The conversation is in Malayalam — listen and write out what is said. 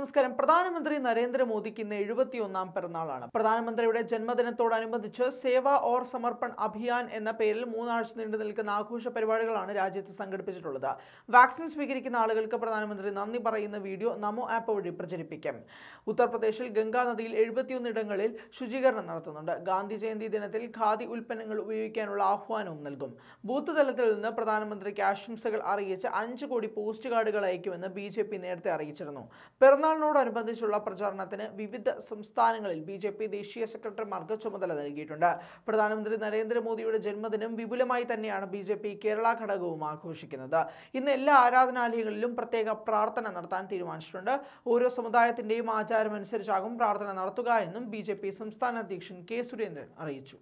നമസ്കാരം പ്രധാനമന്ത്രി നരേന്ദ്രമോദിക്ക് ഇന്ന് ഒന്നാം പിറന്നാളാണ് പ്രധാനമന്ത്രിയുടെ ജന്മദിനത്തോടനുബന്ധിച്ച് സേവ ഓർ സമർപ്പൺ അഭിയാൻ എന്ന പേരിൽ മൂന്നാഴ്ച നീണ്ടു നിൽക്കുന്ന ആഘോഷ പരിപാടികളാണ് രാജ്യത്ത് സംഘടിപ്പിച്ചിട്ടുള്ളത് വാക്സിൻ സ്വീകരിക്കുന്ന ആളുകൾക്ക് പ്രധാനമന്ത്രി നന്ദി പറയുന്ന വീഡിയോ നമോ ആപ്പ് വഴി പ്രചരിപ്പിക്കും ഉത്തർപ്രദേശിൽ ഗംഗാ നദിയിൽ എഴുപത്തിയൊന്നിടങ്ങളിൽ ശുചീകരണം നടത്തുന്നുണ്ട് ഗാന്ധി ജയന്തി ദിനത്തിൽ ഖാദി ഉൽപ്പന്നങ്ങൾ ഉപയോഗിക്കാനുള്ള ആഹ്വാനവും നൽകും ബൂത്ത് തലത്തിൽ നിന്ന് പ്രധാനമന്ത്രിക്ക് ആശംസകൾ അറിയിച്ച് അഞ്ച് കോടി പോസ്റ്റ് കാർഡുകൾ അയക്കുമെന്ന് ബി നേരത്തെ അറിയിച്ചിരുന്നു പിറന്നാൾ പെരുന്നാളിനോടനുബന്ധിച്ചുള്ള പ്രചാരണത്തിന് വിവിധ സംസ്ഥാനങ്ങളിൽ ബി ജെ പി ദേശീയ സെക്രട്ടറിമാർക്ക് ചുമതല നൽകിയിട്ടുണ്ട് പ്രധാനമന്ത്രി നരേന്ദ്രമോദിയുടെ ജന്മദിനം വിപുലമായി തന്നെയാണ് ബി ജെ പി കേരള ഘടകവും ആഘോഷിക്കുന്നത് ഇന്ന് എല്ലാ ആരാധനാലയങ്ങളിലും പ്രത്യേക പ്രാർത്ഥന നടത്താൻ തീരുമാനിച്ചിട്ടുണ്ട് ഓരോ സമുദായത്തിന്റെയും ആചാരമനുസരിച്ചാകും പ്രാർത്ഥന നടത്തുക എന്നും ബി സംസ്ഥാന അധ്യക്ഷൻ കെ സുരേന്ദ്രൻ അറിയിച്ചു